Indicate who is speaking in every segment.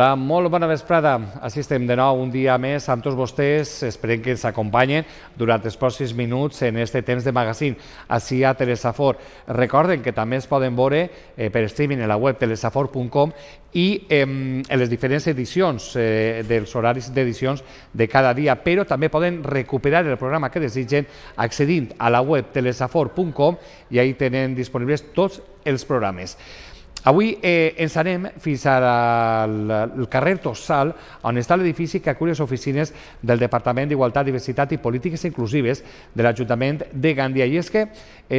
Speaker 1: Hola, molt bona vesprada. estem de nou un dia més amb tots vostès. Esperem que ens acompanyen durant els pròxims minuts en este temps de magazín, així a Telesafor. Recorden que també es poden veure eh, per streaming a la web telesafor.com i eh, en les diferents edicions eh, dels horaris d'edicions de cada dia, però també poden recuperar el programa que desitgen accedint a la web telesafor.com i ahí tenen disponibles tots els programes. Avui eh, ens anem fins al, al carrer Tossal, on està l'edifici que acull les oficines del Departament d'Igualtat, Diversitat i Polítiques Inclusives de l'Ajuntament de Gandia. I és que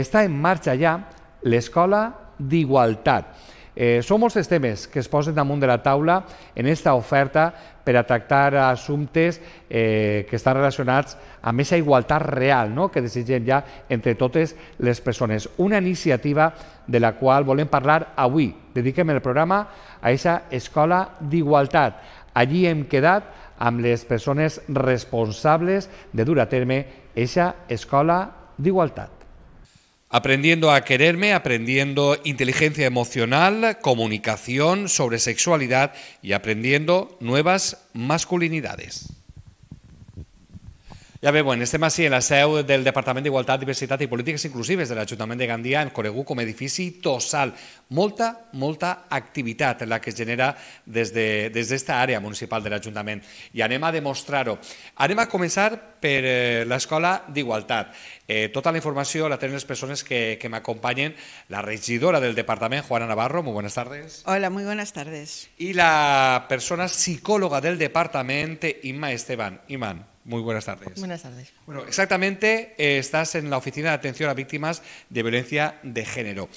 Speaker 1: està en marxa ja l'Escola d'Igualtat. Eh, són molts els temes que es posen damunt de la taula en aquesta oferta per a tractar assumptes eh, que estan relacionats amb aquesta igualtat real no? que desitgem ja entre totes les persones. Una iniciativa de la qual volem parlar avui. Dediquem el programa a aquesta escola d'igualtat. Allí hem quedat amb les persones responsables de dur a terme aquesta escola d'igualtat. Aprendiendo a quererme, aprendiendo inteligencia emocional, comunicación sobre sexualidad y aprendiendo nuevas masculinidades. Ja bé, bueno, estem així en la seu del Departament d'Igualtat, Diversitat i Polítiques Inclusives de l'Ajuntament de Gandia, en conegut com a edifici Tossal. Molta, molta activitat la que es genera des d'aquesta de, des àrea municipal de l'Ajuntament. I anem a demostrar-ho. Anem a començar per eh, l'Escola d'Igualtat. Eh, tota la informació la tenen les persones que, que m'acompanyen, la regidora del Departament, Juana Navarro, muy buenas tardes.
Speaker 2: Hola, muy buenas tardes.
Speaker 1: I la persona psicòloga del Departament, Inma Esteban. Imma, Muy buenas tardes.
Speaker 2: Buenas tardes. Bueno,
Speaker 1: exactamente, eh, estás en la Oficina de Atención a Víctimas de Violencia de Género.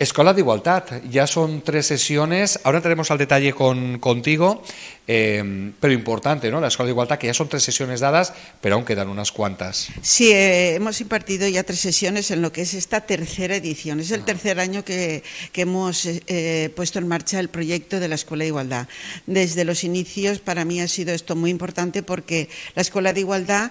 Speaker 1: Escuela de Igualdad, ya son tres sesiones, ahora entraremos al detalle con, contigo, eh, pero importante, ¿no? La Escuela de Igualdad, que ya son tres sesiones dadas, pero aún quedan unas cuantas.
Speaker 2: Sí, eh, hemos impartido ya tres sesiones en lo que es esta tercera edición. Es el ah. tercer año que, hemos eh, puesto en marcha el proyecto de la Escuela de Igualdad. Desde los inicios, para mí ha sido esto muy importante porque la Escuela de Igualdad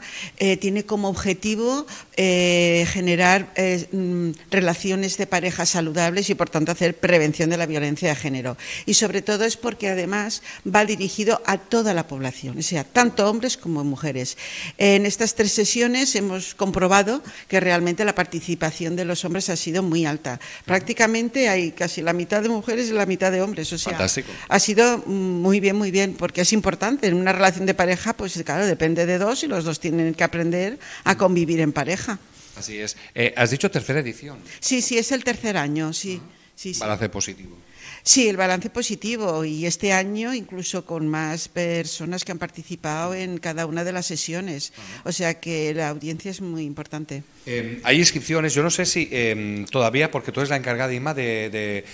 Speaker 2: tiene como objetivo generar mm, relaciones de pareja saludables y por tanto hacer prevención de la violencia de género. Y sobre todo es porque además va dirigido a toda la población, o sea, tanto hombres como mujeres. En estas tres sesiones hemos comprobado que realmente la participación de los hombres ha sido muy alta. Prácticamente hay casi la mitad de mujeres y la mitad de hombres. O sea, Fantástico. ha sido muy bien, muy bien, porque es importante. En una relación de pareja, pues claro, depende de dos y los dos tienen que aprender a convivir en pareja.
Speaker 1: Así es. Eh, ¿Has dicho tercera edición?
Speaker 2: Sí, sí, es el tercer año, sí. sí, positivo. Sí, el balance positivo y este año incluso con más personas que han participado en cada una de las sesiones. O sea que la audiencia es muy importante.
Speaker 1: Em, hay inscripciones, yo no sé si em, todavía, porque tú eres la encargada, Ima, de,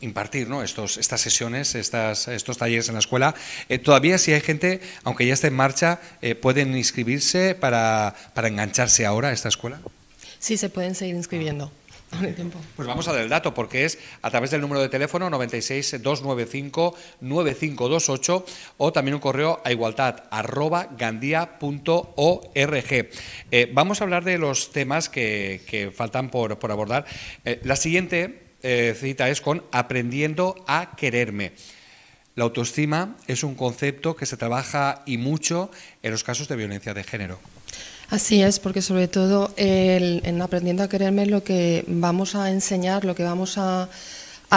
Speaker 1: impartir ¿no? estos, estas sesiones, estas, estos talleres en la escuela. Eh, todavía si hay gente, aunque ya esté en marcha, eh, ¿pueden inscribirse para, para engancharse ahora a esta escuela?
Speaker 3: Sí, se pueden seguir inscribiendo. Pues vamos a dar
Speaker 1: el dato, porque es a través del número de teléfono 96-295-9528 o también un correo a igualdad Eh, vamos a hablar de los temas que, faltan por, abordar. Eh, la siguiente eh, cita es con Aprendiendo a quererme. La autoestima es un concepto que se trabaja y mucho en los casos de violencia de género.
Speaker 3: Así es, porque sobre todo en Aprendiendo a Quererme lo que vamos a enseñar, lo que vamos a,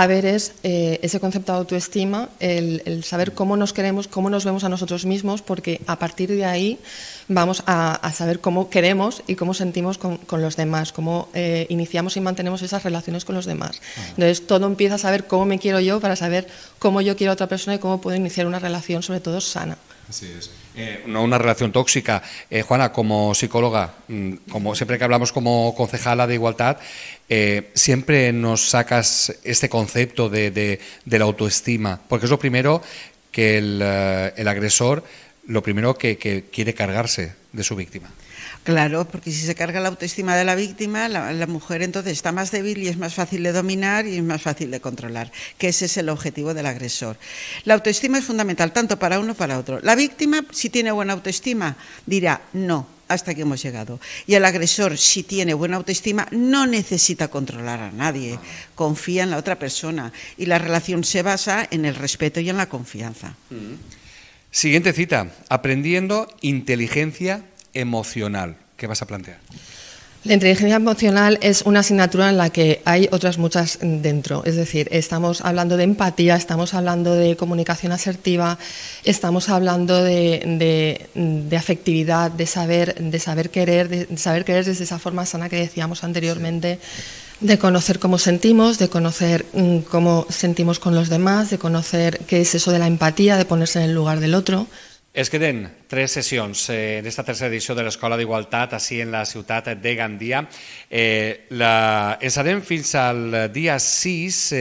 Speaker 3: ver es eh, ese concepto de autoestima, el, saber cómo nos queremos, cómo nos vemos a nosotros mismos, porque a partir de ahí vamos a, saber cómo queremos y cómo sentimos con, los demás, cómo eh, iniciamos y mantenemos esas relaciones con los demás. Ah. Entonces, todo empieza a saber cómo me quiero yo para saber cómo yo quiero a otra persona y cómo puedo iniciar una relación, sobre todo sana
Speaker 1: es. Eh, una relación tóxica. Eh, Juana, como psicóloga, mm, como siempre que hablamos como concejala de igualdad, eh, siempre nos sacas este concepto de, la autoestima, porque es lo primero que el, agresor, lo primero que quiere cargarse de su víctima.
Speaker 2: Claro, porque si se carga la autoestima de la víctima, la, mujer entonces está más débil y es más fácil de dominar y es más fácil de controlar, que ese es el objetivo del agresor. La autoestima es fundamental tanto para uno como para otro. La víctima, si tiene buena autoestima, dirá no, hasta que hemos llegado. Y el agresor, si tiene buena autoestima, no necesita controlar a nadie, confía en la otra persona y la relación se basa en el respeto y en la confianza.
Speaker 1: Mm. Siguiente cita,
Speaker 2: aprendiendo
Speaker 1: inteligencia emocional. ¿Qué vas a plantear?
Speaker 2: La inteligencia
Speaker 3: emocional es una asignatura en la que hay otras muchas dentro. Es decir, estamos hablando de empatía, estamos hablando de comunicación asertiva, estamos hablando de, afectividad, de saber, de saber querer, de saber querer desde esa forma sana que decíamos anteriormente, de conocer cómo sentimos, de conocer mm, cómo sentimos con los demás, de conocer qué es eso de la empatía, de ponerse en el lugar del otro.
Speaker 1: Es que den tres sesiones en eh, esta tercera edición de la Escuela de Igualdad, así en la ciudad de Gandía. Eh, la, ens al día 6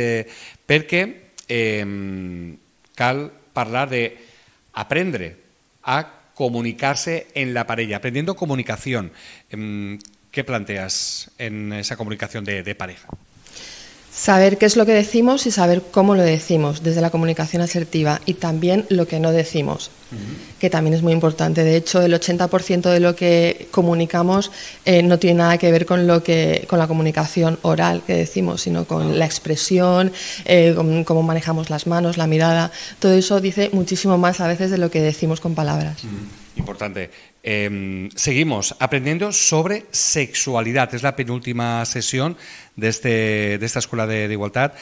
Speaker 1: porque eh, em, cal hablar de aprender a comunicarse en la pareja, aprendiendo comunicación. Em, ¿Qué planteas en esa comunicación de pareja?
Speaker 3: Saber qué es lo que decimos y saber cómo lo decimos desde la comunicación asertiva y también lo que no decimos, que también es muy importante. De hecho, el 80% de lo que comunicamos eh, no tiene nada que ver con, lo que, con la comunicación oral que decimos, sino con ah. la expresión, eh, cómo manejamos las manos, la mirada. Todo eso dice muchísimo más a veces de lo que decimos con palabras.
Speaker 1: Importante. Em, seguimos aprendiendo sobre sexualidad. Es la penúltima sesión de, este, de esta Escuela de, Igualdad.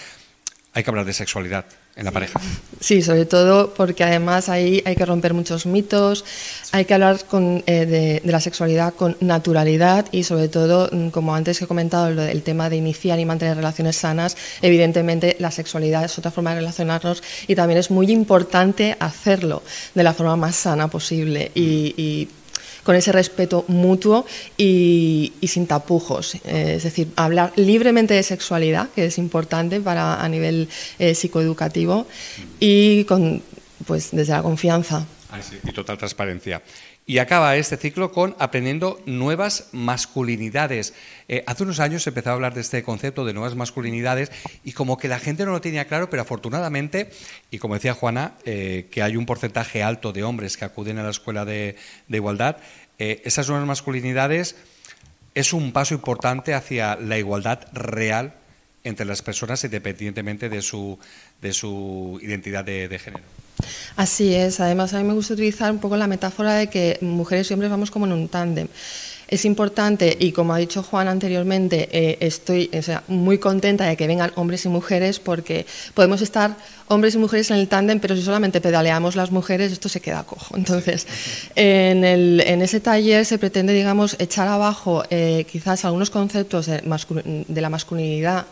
Speaker 1: Hay que hablar de sexualidad en la pareja.
Speaker 3: Sí, sobre todo porque además ahí hay que romper muchos mitos, hay que hablar con, eh, de, la sexualidad con naturalidad y sobre todo, mm, como antes he comentado, el tema de iniciar y mantener relaciones sanas, evidentemente la sexualidad es otra forma de relacionarnos y también es muy importante hacerlo de la forma más sana posible y con ese respeto mutuo y, sin tapujos. Eh, es decir, hablar libremente de sexualidad, que es importante para a nivel eh, psicoeducativo, y con, pues, desde la confianza.
Speaker 1: Ah, y total transparencia. Y acaba este ciclo con aprendiendo nuevas masculinidades. Eh, hace unos años se empezó a hablar de este concepto de nuevas masculinidades y como que la gente no lo tenía claro, pero afortunadamente, y como decía Juana, eh, que hay un porcentaje alto de hombres que acuden a la escuela de, igualdad, eh, esas nuevas masculinidades es un paso importante hacia la igualdad real entre las personas independientemente de su, de su identidad de género.
Speaker 3: Así es, además a mí me gusta utilizar un poco la metáfora de que mujeres y hombres vamos como en un tándem. Es importante, y como ha dicho Juan anteriormente, eh, estoy muy contenta de que vengan hombres y mujeres porque podemos estar hombres y mujeres en el tándem, pero si solamente pedaleamos las mujeres, esto se queda cojo. Entonces, en, ese taller se pretende, digamos, echar abajo eh, quizás algunos conceptos de la masculinidad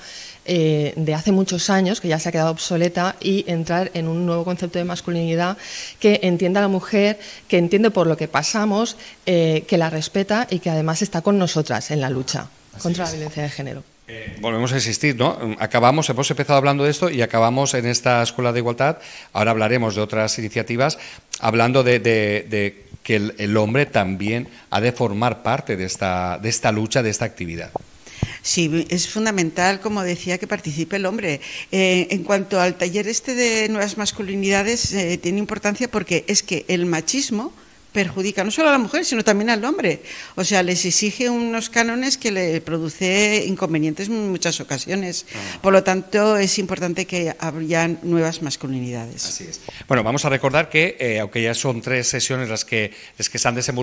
Speaker 3: eh, de hace muchos años, que ya se ha quedado obsoleta, y entrar en un nuevo concepto de masculinidad que entienda a la mujer, que entiende por lo que pasamos, eh, que la respeta y que además está con nosotras en la lucha contra la violencia de género.
Speaker 1: Eh, volvemos a insistir, ¿no? Acabamos, hemos empezado hablando de esto y acabamos en esta Escuela de Igualdad. Ahora hablaremos de otras iniciativas, hablando de, que el, el, hombre también ha de formar parte de esta, de esta lucha, de esta actividad.
Speaker 2: Sí, es fundamental, como decía, que participe el hombre. Eh, en cuanto al taller este de nuevas masculinidades, eh, tiene importancia porque es que el machismo perjudica no solo a la mujer, sino también al hombre. O sea, les exige unos cánones que le produce inconvenientes en muchas ocasiones. Ah. Por lo tanto, es importante que abran nuevas masculinidades. Así es.
Speaker 1: Bueno, vamos a recordar que, eh, aunque ya son tres sesiones las que, las que han están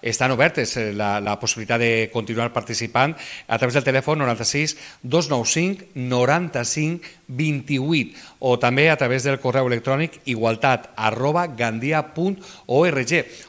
Speaker 1: están eh, la, posibilidad de continuar participando a través del teléfono 96 295 95 28 o también a través del correo electrónico igualtat arroba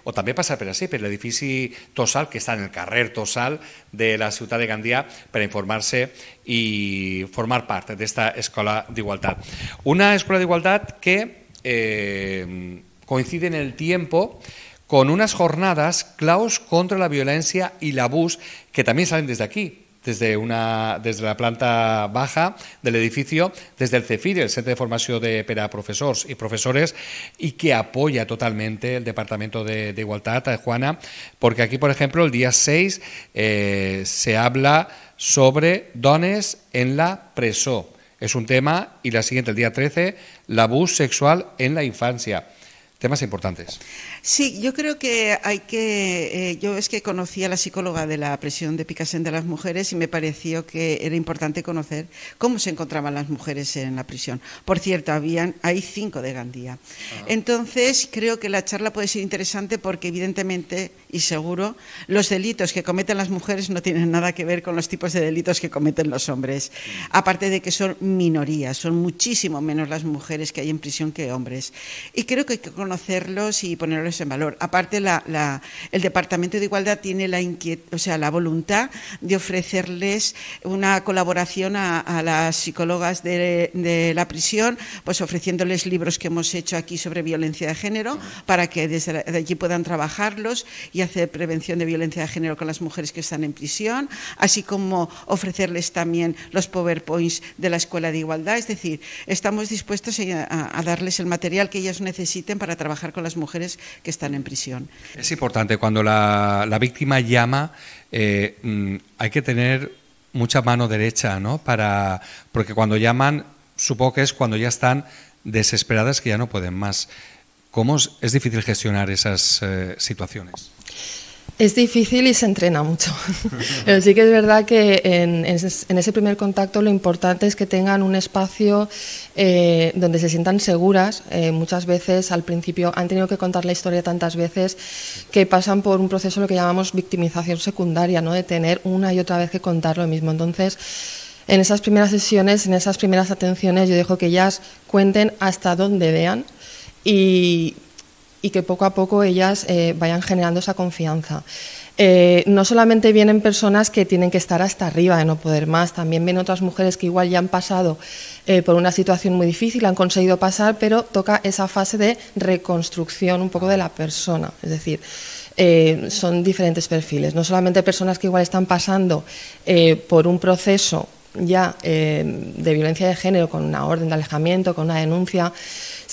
Speaker 1: o también pasar por el edificio Tosal, que está en el carrer Tosal de la ciudad de Gandía, para informarse y formar parte de esta escuela de igualdad. Una escuela de igualdad que eh, coincide en el tiempo con unas jornadas claus contra la violencia y el abuso que también salen desde aquí, desde, una, desde la planta baja del edificio, desde el CEFIR, el Centro de Formación de para Profesores y Profesores, y que apoya totalmente el Departamento de, de Igualdad, eh, Juana, porque aquí, por ejemplo, el día 6 eh, se habla sobre dones en la presó. Es un tema, y la siguiente, el día 13, el abuso sexual en la infancia temas importantes.
Speaker 2: Sí, yo creo que hay que. Eh, yo es que conocí a la psicóloga de la prisión de Picasen de las mujeres y me pareció que era importante conocer cómo se encontraban las mujeres en la prisión. Por cierto, habían hay cinco de Gandía. Entonces creo que la charla puede ser interesante porque evidentemente y seguro, los delitos que cometen las mujeres no tienen nada que ver con los tipos de delitos que cometen los hombres. Mm. Aparte de que son minorías, son muchísimo menos las mujeres que hay en prisión que hombres. Y creo que hay que conocerlos y ponerlos en valor. Aparte, el Departamento de Igualdad tiene la, o sea, la voluntad de ofrecerles una colaboración a, las psicólogas de, la prisión, pues ofreciéndoles libros que hemos hecho aquí sobre violencia de género para que desde allí puedan trabajarlos y hacer prevención de violencia de género con las mujeres que están en prisión, así como ofrecerles también los PowerPoints de la Escuela de Igualdad. Es decir, estamos dispuestos a, darles el material que ellas necesiten para trabajar con las mujeres que están en prisión.
Speaker 1: Es importante, cuando la, víctima llama, eh, mm, hay que tener mucha mano derecha, ¿no? Para, porque cuando llaman, supongo que es cuando ya están desesperadas que ya no pueden más. ¿Cómo es, difícil gestionar esas eh, situaciones?
Speaker 3: Es difícil y se entrena mucho. Pero sí que es verdad que en, ese primer contacto lo importante es que tengan un espacio eh, donde se sientan seguras. Eh, muchas veces al principio han tenido que contar la historia tantas veces que pasan por un proceso lo que llamamos victimización secundaria, ¿no? de tener una y otra vez que contar lo mismo. Entonces, en esas primeras sesiones, en esas primeras atenciones, yo dejo que ellas cuenten hasta donde vean y, que poco a poco ellas eh, vayan generando esa confianza. Eh, no solamente vienen personas que tienen que estar hasta arriba de no poder más, también vienen otras mujeres que igual ya han pasado eh, por una situación muy difícil, han conseguido pasar, pero toca esa fase de reconstrucción un poco de la persona. Es decir, son diferentes perfiles, no solamente personas que igual están pasando por un proceso ya de violencia de género con una orden de alejamiento, con una denuncia,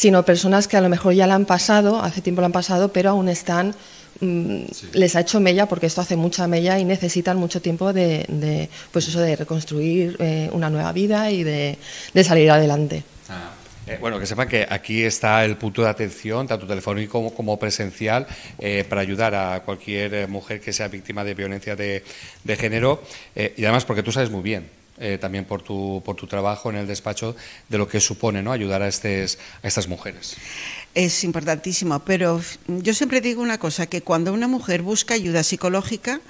Speaker 3: sino personas que a lo mejor ya la han pasado, hace tiempo la han pasado, pero aún están, mm, les ha hecho mella, porque esto hace mucha mella y necesitan mucho tiempo de, pues eso, de reconstruir eh, una nueva vida y de, salir adelante. Ah,
Speaker 1: eh, bueno, que sepan que aquí está el punto de atención, tanto telefónico como, presencial, eh, para ayudar a cualquier mujer que sea víctima de violencia de género. y además, porque tú sabes muy bien eh, también por tu, por tu trabajo en el despacho, de lo que supone ¿no? ayudar a, a estas mujeres.
Speaker 2: Es importantísimo, pero yo siempre digo una cosa, que cuando una mujer busca ayuda psicológica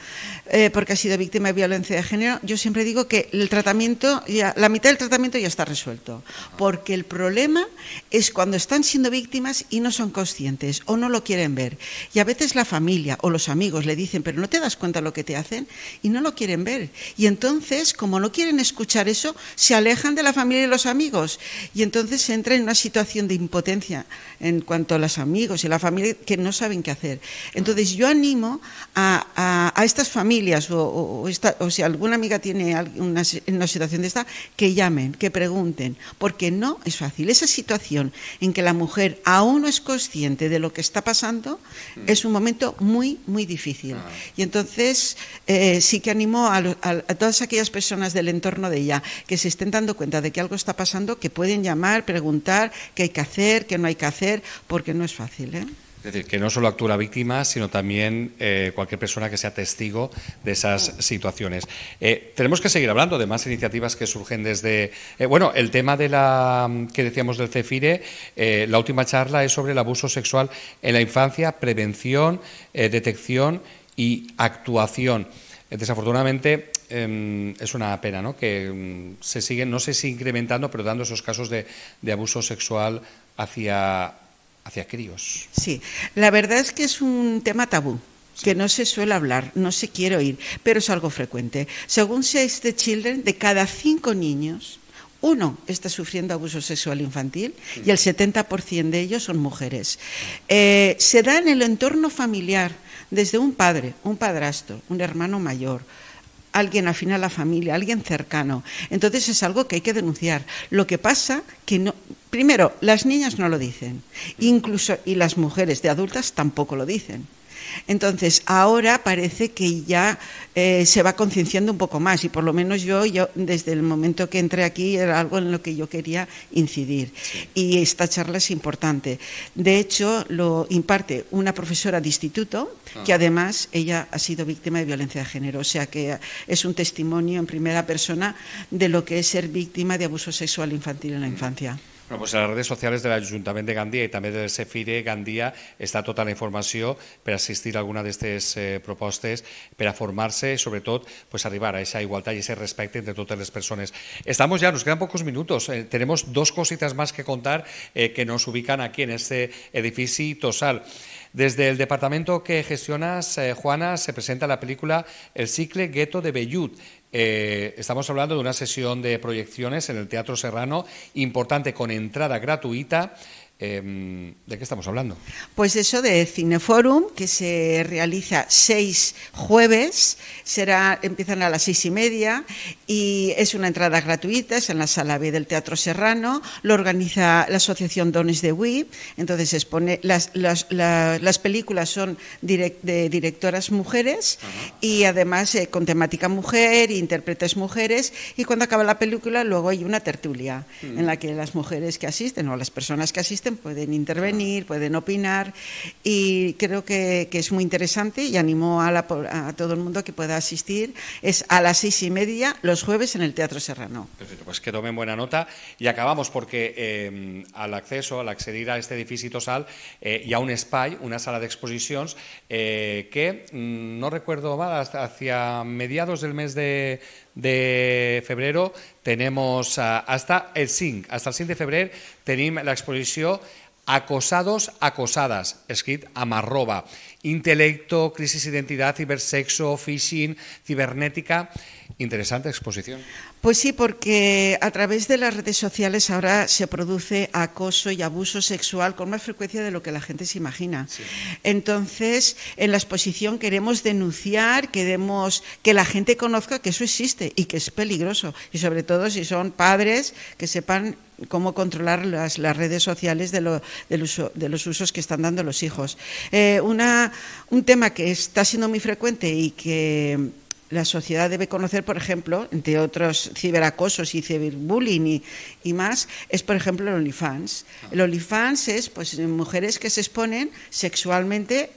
Speaker 2: eh, porque ha sido víctima de violencia de género, yo siempre digo que el tratamiento, ya, la mitad del tratamiento ya está resuelto, ah. porque el problema es cuando están siendo víctimas y no son conscientes o no lo quieren ver. Y a veces la familia o los amigos le dicen, pero no te das cuenta lo que te hacen y no lo quieren ver. Y entonces, como no quieren escuchar eso, se alejan de la familia y los amigos. Y entonces se entra en una situación de impotencia en cuanto a los amigos y la familia que no saben qué hacer. Entonces yo animo a, estas familias o, si alguna amiga tiene una, una situación de esta, que llamen, que pregunten, porque no es fácil. Esa situación en que la mujer aún no es consciente de lo que está pasando, mm. es un momento muy, muy difícil. Ah. Y entonces eh, sí que animo a, a, todas aquellas personas del entorno de ella que se estén dando cuenta de que algo está pasando, que pueden llamar, preguntar qué hay que hacer, qué no hay que hacer, porque no es fácil. ¿eh?
Speaker 1: Es decir, que no solo actúa víctima, sino también eh, cualquier persona que sea testigo de esas mm. situaciones. Eh, tenemos que seguir hablando de más iniciativas que surgen desde. Eh, bueno, el tema de la mm, que decíamos del CEFIRE, la última charla es sobre el abuso sexual en la infancia, prevención, detección y actuación. Desafortunadamente, em, es una pena ¿no? que mm, se siguen, no sé si incrementando, pero dando esos casos de, de abuso sexual hacia hacia críos.
Speaker 2: Sí, la verdad es que es un tema tabú que no se suele hablar, no se quiere oír, pero es algo frecuente. Según Save the Children, de cada cinco niños, uno está sufriendo abuso sexual infantil y el 70% de ellos son mujeres. Eh, se da en el entorno familiar, desde un padre, un padrastro, un hermano mayor, alguien afina a la familia, alguien cercano. Entonces es algo que hay que denunciar. Lo que pasa que no, primero, las niñas no lo dicen, incluso y las mujeres de adultas tampoco lo dicen. Entonces, ahora parece que ya eh, se va concienciando un poco más y por lo menos yo, yo desde el momento que entré aquí era algo en lo que yo quería incidir. Y esta charla es importante. De hecho, lo imparte una profesora de instituto ah. que además ella ha sido víctima de violencia de género, o sea que es un testimonio en primera persona de lo que es ser víctima de abuso sexual infantil en la mm. infancia.
Speaker 1: Bueno, pues en las redes sociales del Ayuntamiento de Gandía y también del SEFIRE Gandía está toda la información para asistir a alguna de estas eh, propostes, para formarse y sobre todo pues, arribar a esa igualdad y ese respeto entre todas las personas. Estamos ya, nos quedan pocos minutos, eh, tenemos dos cositas más que contar eh, que nos ubican aquí en este edificio Tosal. Desde el departamento que gestionas, Juana, se presenta la película El cicle gueto de Bellut, eh, estamos hablando de una sesión de proyecciones en el Teatro Serrano, importante, con entrada gratuita. Em, ¿De qué estamos hablando?
Speaker 2: Pues eso de Cineforum, que se realiza seis jueves, será, empiezan a las seis y media y es una entrada gratuita, es en la sala B del Teatro Serrano, lo organiza la Asociación Dones de WIP, entonces expone, las, las, películas son de directoras mujeres y además eh, con temática mujer, intérpretes mujeres y cuando acaba la película luego hay una tertulia mm. en la que las mujeres que asisten o las personas que asisten pueden intervenir, pueden opinar y creo que, es muy interesante y animo a, a, todo el mundo que pueda asistir. Es a las seis y media los jueves en el Teatro Serrano.
Speaker 1: pues que tomen buena nota y acabamos porque eh, al acceso, al acceder a este edificio sal eh, y a un spa, una sala de eh, que mm, no recuerdo mal, hacia mediados del mes de, febrero tenemos ah, hasta el SINC, hasta el 5 de febrero la exposición Acosados, acosadas, escrit Amarroba. Intelecto, crisis identidad, cibersexo, phishing, cibernética. Interesante
Speaker 2: exposición. Pues sí, porque a través de las redes sociales ahora se produce acoso y abuso sexual con más frecuencia de lo que la gente se imagina. Entonces, en la exposición queremos denunciar, queremos que la gente conozca que eso existe y que es peligroso. Y sobre todo si son padres, que sepan cómo controlar las, las redes sociales de, del uso, de, los usos que están dando los hijos. Eh, una, un tema que está siendo muy frecuente y que la sociedad debe conocer, por ejemplo, entre otros ciberacosos y ciberbullying y, y más, es por ejemplo el OnlyFans. Ah. El OnlyFans es pues mujeres que se exponen sexualmente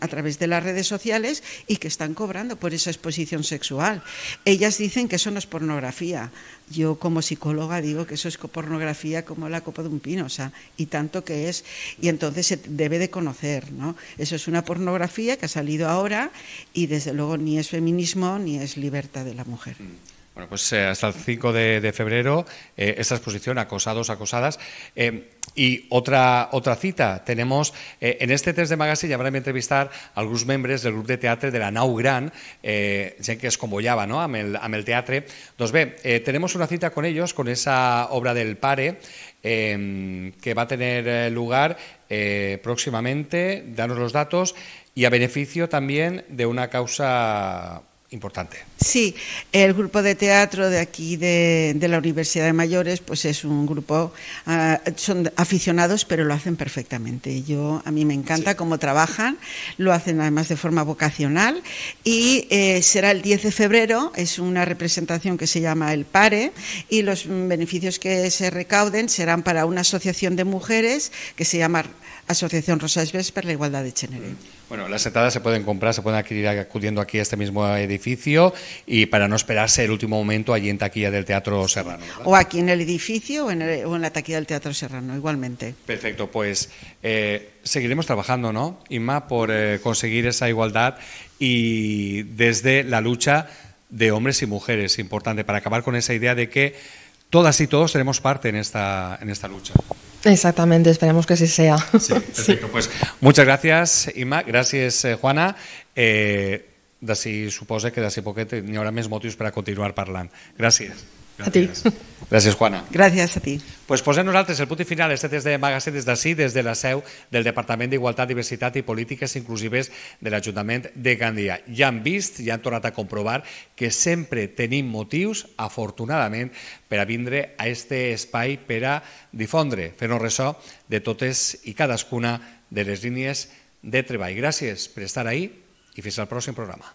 Speaker 2: a través de las redes sociales y que están cobrando por esa exposición sexual. Ellas dicen que eso no es pornografía. Yo como psicóloga digo que eso es pornografía como la copa de un pino, y tanto que es, y entonces se debe de conocer, ¿no? Eso es una pornografía que ha salido ahora y desde luego ni es feminismo ni es libertad de la mujer. Mm.
Speaker 1: Bueno, pues eh, hasta el 5 de, febrero eh, esta exposición, acosados, acosadas. Eh, y otra, otra cita, tenemos en este test de magazine ya van a entrevistar a algunos miembros del grupo de teatro de la Nau Gran, eh, que es Llaba, no? Amel, el, teatre. nos tenemos una cita con ellos, con esa obra del pare, em, que va a tener lugar próximamente, danos los datos, y a beneficio también de una causa importante.
Speaker 2: Sí, el grupo de teatro de aquí de, la Universidad de Mayores, pues es un grupo, ah, son aficionados, pero lo hacen perfectamente. Yo a mí me encanta cómo trabajan, lo hacen además de forma vocacional y eh, será el 10 de febrero, es una representación que se llama El Pare y los beneficios que se recauden serán para una asociación de mujeres que se llama Asociación Rosas Ves para la Igualdad de Chenere.
Speaker 1: Bueno, las entradas se pueden comprar, se pueden adquirir acudiendo aquí a este mismo edificio y para no esperarse el último momento allí en taquilla del Teatro Serrano.
Speaker 2: O aquí en el edificio o en, la taquilla del Teatro Serrano, igualmente.
Speaker 1: Perfecto, pues eh, seguiremos trabajando, ¿no, Inma, por eh, conseguir esa igualdad y desde la lucha de hombres y mujeres, importante, para acabar con esa idea de que todas y todos tenemos parte en esta, en esta lucha.
Speaker 3: Exactamente, esperemos que sí sea. Sí, perfecto. Sí.
Speaker 1: Pues muchas gracias, Ima. Gràcies, eh, Juana. Eh, d'ací suposa que d'ací poquet n'hi haurà més motius per a continuar parlant. Gràcies.
Speaker 3: Gràcies. A ti. Gràcies, Juana.
Speaker 1: Gràcies a ti. Pues posem nosaltres el punt i final. Este des de Magacé des d'ací, des de la seu del Departament d'Igualtat, Diversitat i Polítiques Inclusives de l'Ajuntament de Gandia. Ja han vist, ja han tornat a comprovar que sempre tenim motius, afortunadament, per a vindre a este espai per a difondre, fer-nos ressò de totes i cadascuna de les línies de treball. Gràcies per estar ahí i fins al pròxim programa.